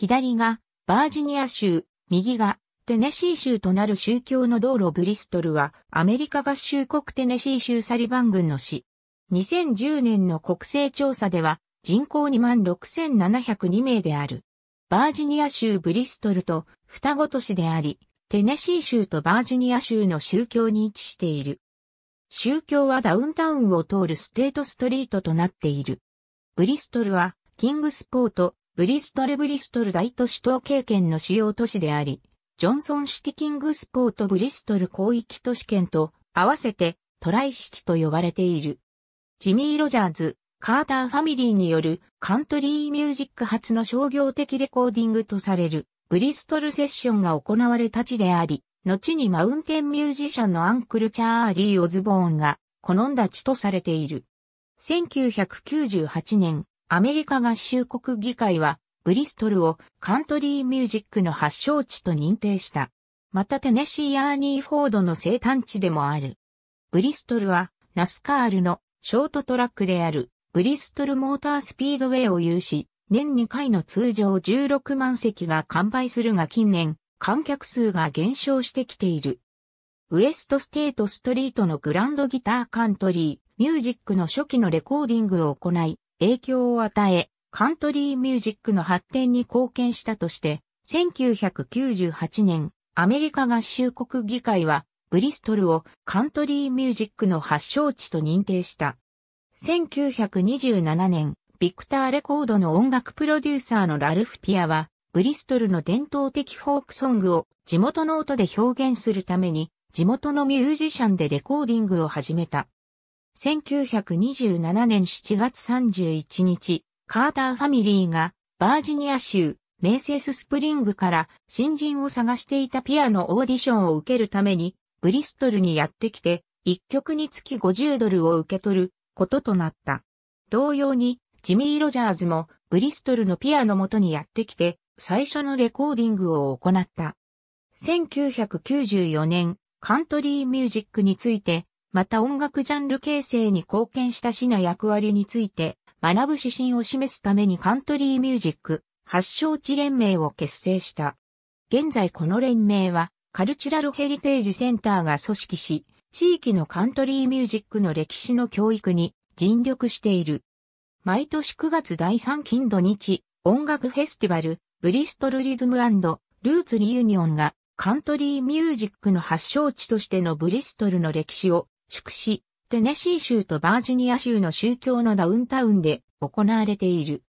左がバージニア州、右がテネシー州となる宗教の道路ブリストルはアメリカ合衆国テネシー州サリバン郡の市。2010年の国勢調査では人口26,702名である。バージニア州ブリストルと双子都市であり、テネシー州とバージニア州の宗教に位置している。宗教はダウンタウンを通るステートストリートとなっている。ブリストルはキングスポート、ブリストルブリストル大都市統計圏の主要都市であり、ジョンソンシティキングスポートブリストル広域都市圏と合わせてトライシティと呼ばれている。ジミー・ロジャーズ、カーターファミリーによるカントリーミュージック初の商業的レコーディングとされるブリストルセッションが行われた地であり、後にマウンテンミュージシャンのアンクル・チャーリー・オズボーンが好んだ地とされている。1998年、アメリカ合衆国議会は、ブリストルをカントリーミュージックの発祥地と認定した。またテネシー・アーニー・フォードの生誕地でもある。ブリストルは、ナスカールのショートトラックである、ブリストルモータースピードウェイを有し、年2回の通常16万席が完売するが近年、観客数が減少してきている。ウエストステートストリートのグランドギターカントリー、ミュージックの初期のレコーディングを行い、影響を与え、カントリーミュージックの発展に貢献したとして、1998年、アメリカ合衆国議会は、ブリストルをカントリーミュージックの発祥地と認定した。1927年、ビクターレコードの音楽プロデューサーのラルフ・ピアは、ブリストルの伝統的フォークソングを地元の音で表現するために、地元のミュージシャンでレコーディングを始めた。1927年7月31日、カーターファミリーがバージニア州メイセススプリングから新人を探していたピアノオーディションを受けるためにブリストルにやってきて1曲につき50ドルを受け取ることとなった。同様にジミー・ロジャーズもブリストルのピアノ元にやってきて最初のレコーディングを行った。1994年カントリーミュージックについてまた音楽ジャンル形成に貢献した市の役割について、学ぶ指針を示すためにカントリーミュージック、発祥地連盟を結成した。現在この連盟は、カルチュラルヘリテージセンターが組織し、地域のカントリーミュージックの歴史の教育に尽力している。毎年9月第3金土日、音楽フェスティバル、ブリストルリズムルーツリユニオンが、カントリーミュージックの発祥地としてのブリストルの歴史を宿市、テネシー州とバージニア州の宗教のダウンタウンで行われている。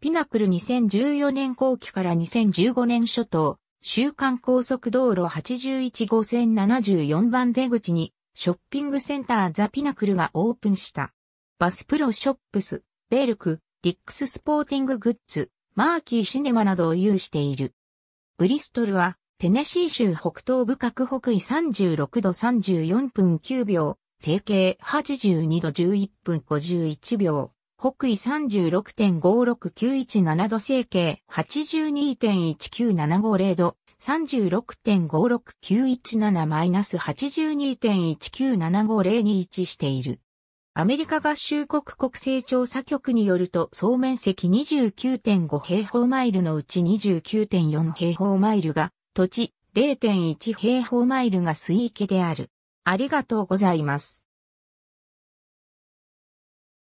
ピナクル2014年後期から2015年初頭、週間高速道路81号線74番出口に、ショッピングセンターザ・ピナクルがオープンした。バスプロショップス、ベルク、リックススポーティンググッズ、マーキーシネマなどを有している。ブリストルは、テネシー州北東部角北緯36度34分9秒、西経82度11分51秒、北緯36.56917度西経82.1975 0度、36.56917-82.1975021している。アメリカ合衆国国勢調査局によると総面積29.5平方マイルのうち29.4平方マイルが土地0.1平方マイルが水域である。ありがとうございます。